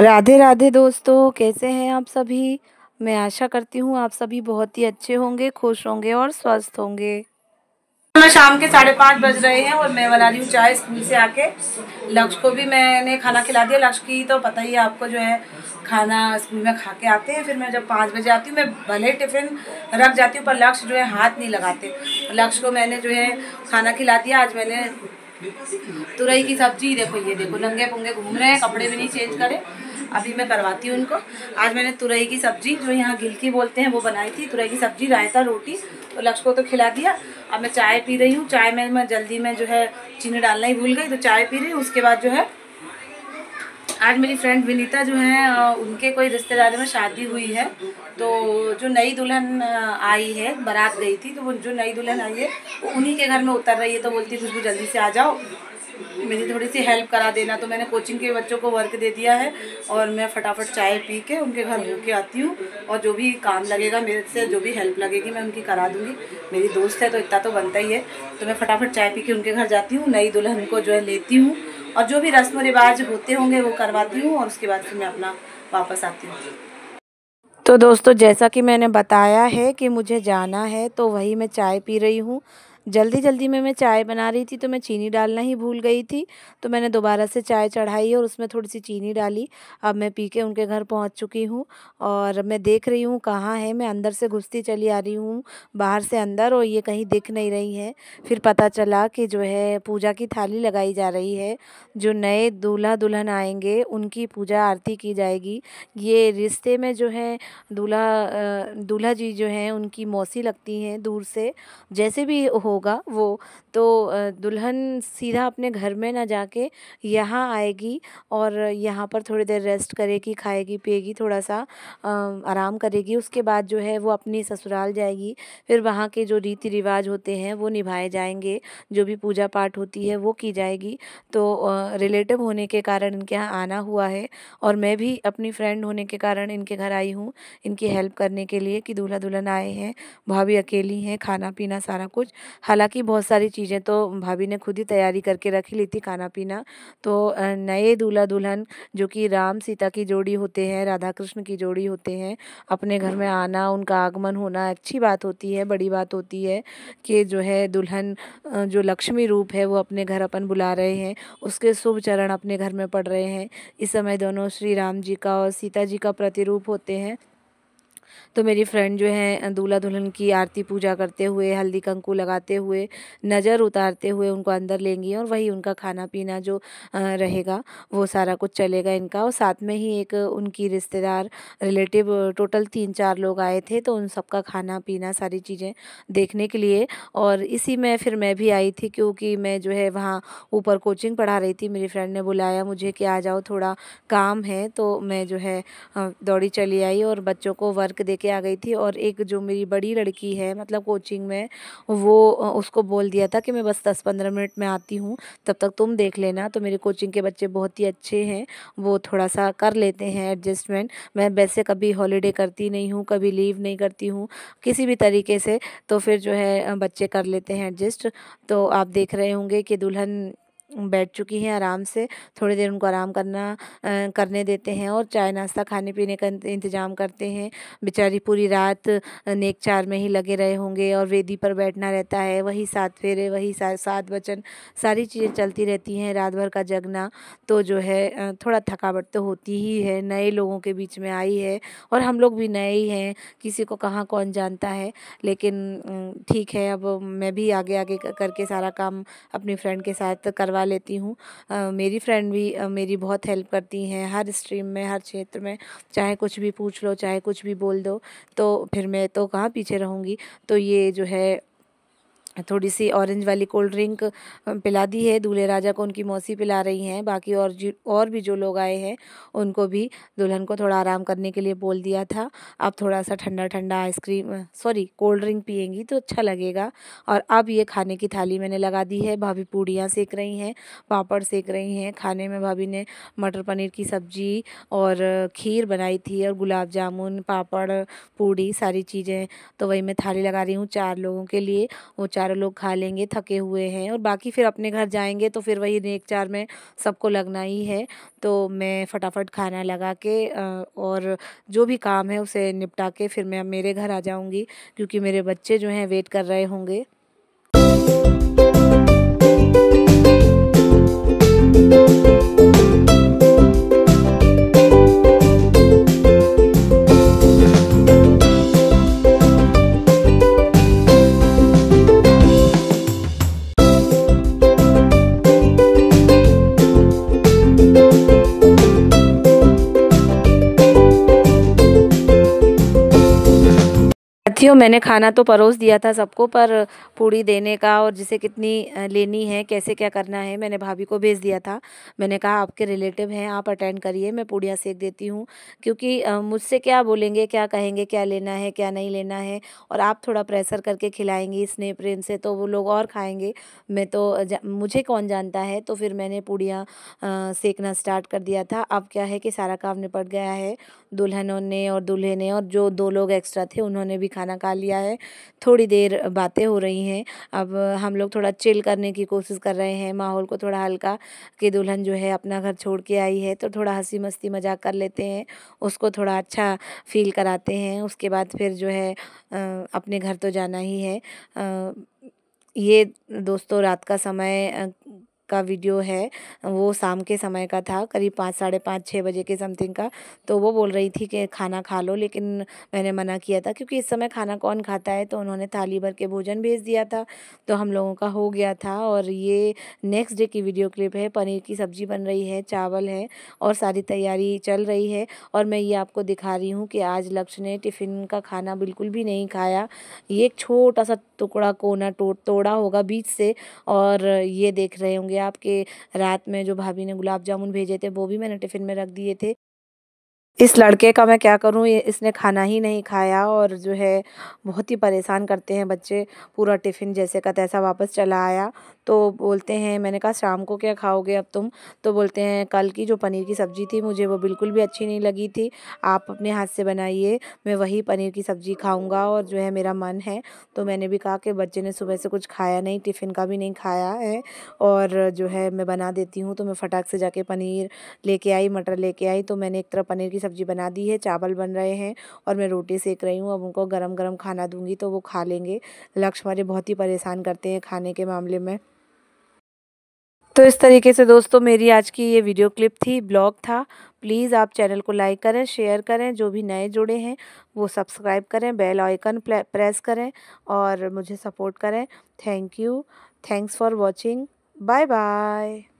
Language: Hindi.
राधे राधे दोस्तों कैसे हैं आप सभी मैं आशा करती हूँ आप सभी बहुत ही अच्छे होंगे खुश होंगे और स्वस्थ होंगे शाम के साढ़े पाँच बज रहे हैं और मैं बना रही हूँ चाय स्कूल से आके लक्ष्य को भी मैंने खाना खिला दिया लक्ष्य की तो पता ही है आपको जो है खाना स्कूल में खा के आते हैं फिर मैं जब पाँच बजे आती हूँ मैं भले टिफ़िन रख जाती हूँ पर लक्ष्य जो है हाथ नहीं लगाते लक्ष्य को मैंने जो है खाना खिला दिया आज मैंने तुरई की सब्जी देखो ये देखो नंगे पुंगे घूम रहे हैं कपड़े भी नहीं चेंज करे अभी मैं करवाती हूँ उनको आज मैंने तुरई की सब्जी जो यहाँ गिलकी बोलते हैं वो बनाई थी तुरई की सब्जी रायता रोटी और लक्ष्य को तो खिला दिया अब मैं चाय पी रही हूँ चाय में मैं जल्दी में जो है चीनी डालना ही भूल गई तो चाय पी रही हूँ उसके बाद जो है आज मेरी फ्रेंड विनीता जो है उनके कोई रिश्तेदारी में शादी हुई है तो जो नई दुल्हन आई है बारात गई थी तो वो जो नई दुल्हन आई है वो उन्हीं के घर में उतर रही है तो बोलती खुशबू जल्दी से आ जाओ मेरी थोड़ी सी हेल्प करा देना तो मैंने कोचिंग के बच्चों को वर्क दे दिया है और मैं फटाफट चाय पी के उनके घर के आती हूँ और जो भी काम लगेगा मेरे से जो भी हेल्प लगेगी मैं उनकी करा दूँगी मेरी दोस्त है तो इतना तो बनता ही है तो मैं फटाफट चाय पी के उनके घर जाती हूँ नई दुल्हन को जो है लेती हूँ और जो भी रस्म रिवाज होते होंगे वो करवाती हूँ और उसके बाद फिर मैं अपना वापस आती हूँ तो दोस्तों जैसा कि मैंने बताया है कि मुझे जाना है तो वही मैं चाय पी रही हूँ जल्दी जल्दी में मैं चाय बना रही थी तो मैं चीनी डालना ही भूल गई थी तो मैंने दोबारा से चाय चढ़ाई और उसमें थोड़ी सी चीनी डाली अब मैं पी के उनके घर पहुँच चुकी हूँ और मैं देख रही हूँ कहाँ है मैं अंदर से घुसती चली आ रही हूँ बाहर से अंदर और ये कहीं दिख नहीं रही है फिर पता चला कि जो है पूजा की थाली लगाई जा रही है जो नए दूल्हा दुल्हन आएंगे उनकी पूजा आरती की जाएगी ये रिश्ते में जो है दूल्हा दूल्हा जी जो हैं उनकी मौसी लगती हैं दूर से जैसे भी हो होगा वो तो दुल्हन सीधा अपने घर में ना जाके यहाँ आएगी और यहाँ पर थोड़ी देर रेस्ट करेगी खाएगी पिएगी थोड़ा सा आराम करेगी उसके बाद जो है वो अपनी ससुराल जाएगी फिर वहाँ के जो रीति रिवाज होते हैं वो निभाए जाएंगे जो भी पूजा पाठ होती है वो की जाएगी तो रिलेटिव होने के कारण इनके यहाँ आना हुआ है और मैं भी अपनी फ्रेंड होने के कारण इनके घर आई हूँ इनकी हेल्प करने के लिए कि दूल्हा दुल्हन आए हैं भाभी अकेली हैं खाना पीना सारा कुछ हालांकि बहुत सारी चीज़ें तो भाभी ने खुद ही तैयारी करके रख ही ली थी खाना पीना तो नए दूल्हा दुल्हन जो कि राम सीता की जोड़ी होते हैं राधा कृष्ण की जोड़ी होते हैं अपने घर में आना उनका आगमन होना अच्छी बात होती है बड़ी बात होती है कि जो है दुल्हन जो लक्ष्मी रूप है वो अपने घर अपन बुला रहे हैं उसके शुभ चरण अपने घर में पड़ रहे हैं इस समय दोनों श्री राम जी का और सीता जी का प्रतिरूप होते हैं तो मेरी फ्रेंड जो है दूल्हा दुल्हन की आरती पूजा करते हुए हल्दी कंकु लगाते हुए नज़र उतारते हुए उनको अंदर लेंगी और वही उनका खाना पीना जो रहेगा वो सारा कुछ चलेगा इनका और साथ में ही एक उनकी रिश्तेदार रिलेटिव टोटल तीन चार लोग आए थे तो उन सबका खाना पीना सारी चीज़ें देखने के लिए और इसी में फिर मैं भी आई थी क्योंकि मैं जो है वहाँ ऊपर कोचिंग पढ़ा रही थी मेरी फ्रेंड ने बुलाया मुझे कि आ जाओ थोड़ा काम है तो मैं जो है दौड़ी चली आई और बच्चों को वर्क वर्क दे के आ गई थी और एक जो मेरी बड़ी लड़की है मतलब कोचिंग में वो उसको बोल दिया था कि मैं बस दस पंद्रह मिनट में आती हूँ तब तक तुम देख लेना तो मेरे कोचिंग के बच्चे बहुत ही अच्छे हैं वो थोड़ा सा कर लेते हैं एडजस्टमेंट मैं वैसे कभी हॉलीडे करती नहीं हूँ कभी लीव नहीं करती हूँ किसी भी तरीके से तो फिर जो है बच्चे कर लेते हैं एडजस्ट तो आप देख रहे होंगे कि दुल्हन बैठ चुकी हैं आराम से थोड़ी देर उनको आराम करना करने देते हैं और चाय नाश्ता खाने पीने का इंतज़ाम करते हैं बेचारी पूरी रात नेक चार में ही लगे रहे होंगे और वेदी पर बैठना रहता है वही सात फेरे वही सात वचन सारी चीज़ें चलती रहती हैं रात भर का जगना तो जो है थोड़ा थकावट तो होती ही है नए लोगों के बीच में आई है और हम लोग भी नए ही हैं किसी को कहाँ कौन जानता है लेकिन ठीक है अब मैं भी आगे आगे करके सारा काम अपनी फ्रेंड के साथ करवा करवा लेती हूँ मेरी फ्रेंड भी मेरी बहुत हेल्प करती हैं हर स्ट्रीम में हर क्षेत्र में चाहे कुछ भी पूछ लो चाहे कुछ भी बोल दो तो फिर मैं तो कहाँ पीछे रहूँगी तो ये जो है थोड़ी सी ऑरेंज वाली कोल्ड ड्रिंक पिला दी है दूल्हे राजा को उनकी मौसी पिला रही हैं बाकी और जी और भी जो लोग आए हैं उनको भी दुल्हन को थोड़ा आराम करने के लिए बोल दिया था अब थोड़ा सा ठंडा ठंडा आइसक्रीम सॉरी कोल्ड ड्रिंक पियेंगी तो अच्छा लगेगा और अब ये खाने की थाली मैंने लगा दी है भाभी पूड़ियाँ सेक रही हैं पापड़ सेक रही हैं खाने में भाभी ने मटर पनीर की सब्जी और खीर बनाई थी और गुलाब जामुन पापड़ पूड़ी सारी चीज़ें तो वही मैं थाली लगा रही हूँ चार लोगों के लिए वो चार सारे लोग खा लेंगे थके हुए हैं और बाकी फिर अपने घर जाएंगे तो फिर वही नेक चार में सबको लगना ही है तो मैं फटाफट खाना लगा के और जो भी काम है उसे निपटा के फिर मैं मेरे घर आ जाऊँगी क्योंकि मेरे बच्चे जो हैं वेट कर रहे होंगे साथियों मैंने खाना तो परोस दिया था सबको पर पूड़ी देने का और जिसे कितनी लेनी है कैसे क्या करना है मैंने भाभी को भेज दिया था मैंने कहा आपके रिलेटिव हैं आप अटेंड करिए मैं पूड़ियाँ सेक देती हूँ क्योंकि मुझसे क्या बोलेंगे क्या कहेंगे क्या लेना है क्या नहीं लेना है और आप थोड़ा प्रेशर करके खिलाएंगी स्नेह प्रेम से तो वो लोग और खाएँगे मैं तो मुझे कौन जानता है तो फिर मैंने पूड़ियाँ सेकना स्टार्ट कर दिया था अब क्या है कि सारा काम निपट गया है दुल्हनों ने और दूल्हे ने और जो दो लोग एक्स्ट्रा थे उन्होंने भी खाना खाना खा लिया है थोड़ी देर बातें हो रही हैं अब हम लोग थोड़ा चिल करने की कोशिश कर रहे हैं माहौल को थोड़ा हल्का कि दुल्हन जो है अपना घर छोड़ के आई है तो थोड़ा हंसी मस्ती मजाक कर लेते हैं उसको थोड़ा अच्छा फील कराते हैं उसके बाद फिर जो है अपने घर तो जाना ही है ये दोस्तों रात का समय का वीडियो है वो शाम के समय का था करीब पाँच साढ़े पाँच छः बजे के समथिंग का तो वो बोल रही थी कि खाना खा लो लेकिन मैंने मना किया था क्योंकि इस समय खाना कौन खाता है तो उन्होंने थाली भर के भोजन भेज दिया था तो हम लोगों का हो गया था और ये नेक्स्ट डे की वीडियो क्लिप है पनीर की सब्ज़ी बन रही है चावल है और सारी तैयारी चल रही है और मैं ये आपको दिखा रही हूँ कि आज लक्ष्य ने टिफ़िन का खाना बिल्कुल भी नहीं खाया ये एक छोटा सा टुकड़ा कोना टोड़ तोड़ा होगा बीच से और ये देख रहे होंगे या आपके रात में जो भाभी ने गुलाब जामुन भेजे थे वो भी मैंने टिफ़िन में रख दिए थे इस लड़के का मैं क्या करूं ये इसने खाना ही नहीं खाया और जो है बहुत ही परेशान करते हैं बच्चे पूरा टिफ़िन जैसे का तैसा वापस चला आया तो बोलते हैं मैंने कहा शाम को क्या खाओगे अब तुम तो बोलते हैं कल की जो पनीर की सब्ज़ी थी मुझे वो बिल्कुल भी अच्छी नहीं लगी थी आप अपने हाथ से बनाइए मैं वही पनीर की सब्ज़ी खाऊँगा और जो है मेरा मन है तो मैंने भी कहा कि बच्चे ने सुबह से कुछ खाया नहीं टिफ़िन का भी नहीं खाया है और जो है मैं बना देती हूँ तो मैं फटाक से जाके पनीर लेके आई मटर लेके आई तो मैंने एक तरफ पनीर की सब्ज़ी बना दी है चावल बन रहे हैं और मैं रोटी सेक रही हूँ अब उनको गरम गरम खाना दूंगी तो वो खा लेंगे लक्ष्य हमारे बहुत ही परेशान करते हैं खाने के मामले में तो इस तरीके से दोस्तों मेरी आज की ये वीडियो क्लिप थी ब्लॉग था प्लीज़ आप चैनल को लाइक करें शेयर करें जो भी नए जुड़े हैं वो सब्सक्राइब करें बेल आइकन प्रेस करें और मुझे सपोर्ट करें thank you thanks for watching bye bye